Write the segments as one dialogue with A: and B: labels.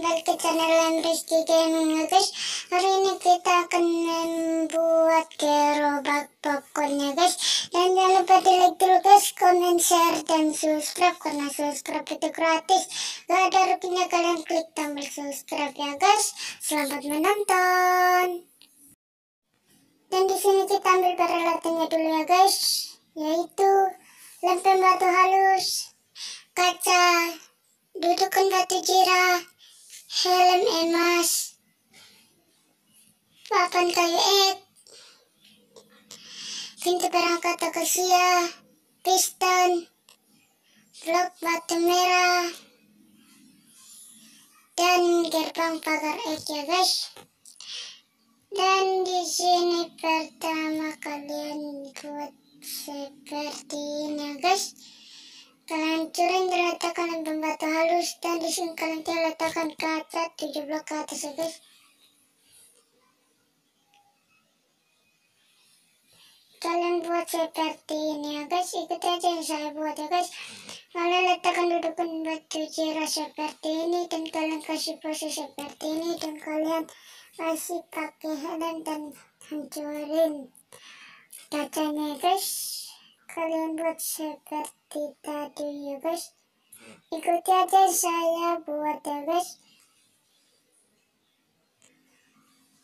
A: welcome ke channel Rizky Gaming ya, guys Hari ini kita akan membuat gerobak pokoknya guys Dan jangan lupa di like dulu guys, comment, share, dan subscribe Karena subscribe itu gratis Gak ada ruginya kalian klik tombol subscribe ya guys Selamat menonton Dan di sini kita ambil peralatannya dulu ya guys Yaitu lempeng batu halus Kaca dudukan batu jirah helm emas, papan kayu pintu perangkat Asia, piston, blok batu merah, dan gerbang pagar ek ya guys. Dan di sini pertama kalian buat seperti ini ya guys. Selain curing diletakkan lempeng batu halus dan kalian letakkan kaca tujuh blok ke atas guys. Kalian buat seperti ini ya guys, ikut aja yang saya buat ya guys. kalian letakkan dudukan batu jira seperti ini dan kalian kasih proses seperti ini dan kalian kasih pakai helm dan hancurin kacanya guys kalian buat seperti tadi ya guys ikuti aja saya buat ya guys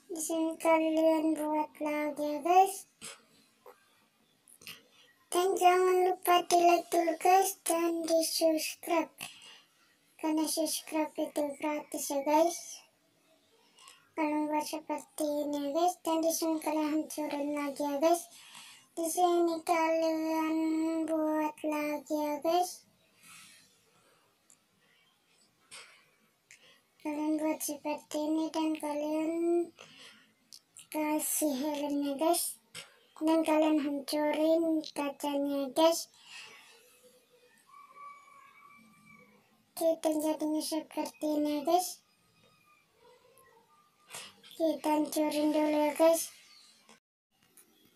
A: di sini kalian buat lagi ya guys dan jangan lupa di like dulu guys dan di subscribe karena subscribe itu gratis ya guys kalau buat seperti ini ya guys dan di sini kalian hancurin lagi ya guys di sini kalian buat lagi ya guys kalian buat seperti ini dan kalian kasih helmnya guys dan kalian hancurin kacanya guys kita jadinya seperti ini guys kita hancurin dulu ya guys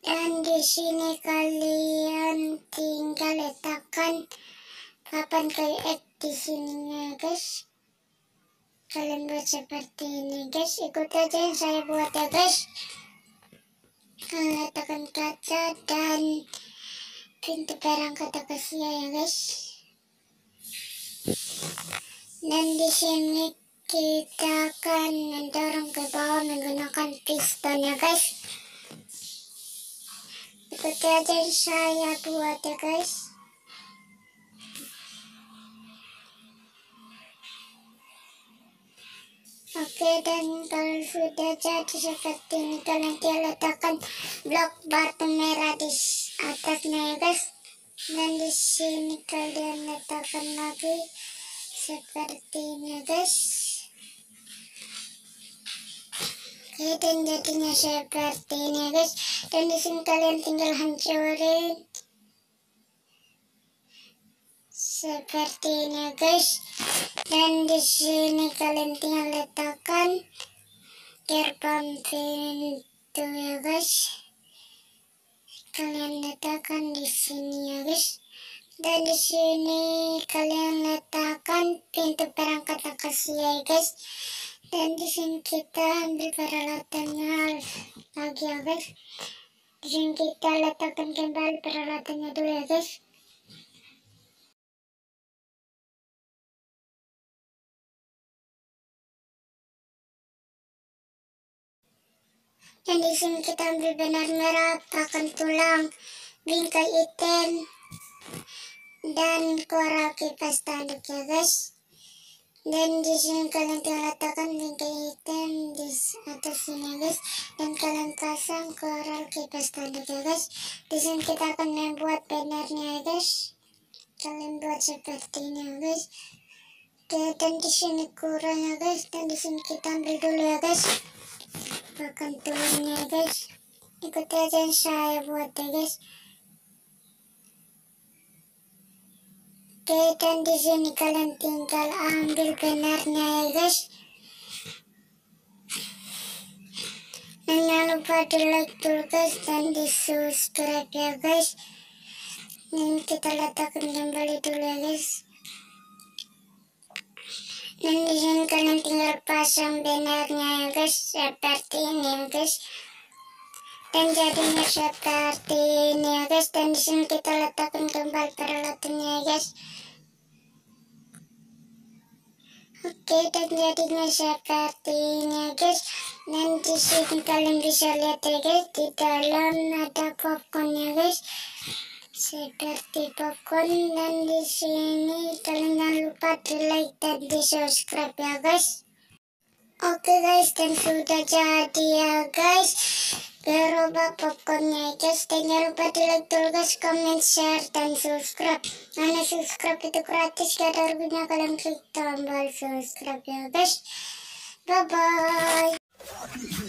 A: dan di sini kalian tinggal letakkan papan kayak di sini ya guys. Kalian buat seperti ini guys. Ikut aja yang saya buat ya guys. letakkan kaca dan pintu perang kata kasih ya guys. Dan di sini kita akan mendorong ke bawah menggunakan piston ya guys seperti aja saya buat ya guys Oke dan kalau sudah jadi seperti ini kalian dia letakkan blok batu merah di atasnya ya guys dan di sini kalian letakkan lagi seperti ini ya, guys dan jadinya seperti ini guys dan di sini kalian tinggal hancurin seperti ini guys dan di sini kalian tinggal letakkan gerbang pintu ya guys kalian letakkan di sini ya guys dan di sini kalian letakkan pintu perangkat akasia ya guys dan di sini kita ambil peralatannya lagi ya guys di sini kita letakkan kembali peralatannya dulu ya guys dan di sini kita ambil benar merah pakan tulang bingkai item dan koral kipas tanduk ya guys dan di sini kalian letakkan bingkai hitam di atas sini guys dan kalian pasang koral kipas tadi ya guys di sini kita akan membuat bannernya ya, guys kalian buat seperti ini guys dan di sini kurang ya guys dan di sini kita ambil dulu ya guys bahkan turunnya guys ikuti aja yang saya buat ya guys kaitan di sini kalian tinggal ambil benarnya ya guys dan jangan lupa di like dulu guys dan di subscribe ya guys dan kita letakkan kembali dulu ya guys dan di sini kalian tinggal pasang benarnya ya guys seperti ini ya guys dan jadinya seperti ini ya guys dan di sini kita letakkan kembali peralatannya ya guys Oke, dan jadinya sepertinya guys. Dan di sini kalian bisa lihat ya guys, di dalam ada popcorn ya guys. Seperti popcorn dan di sini kalian jangan lupa di like dan di subscribe ya guys. Oke okay guys, dan sudah jadi ya guys. Jangan lupa popcornnya itu dan jangan lupa di like dulu guys, comment, share, dan subscribe Mana subscribe itu gratis, gak ada ruginya kalian klik tombol subscribe ya guys Bye-bye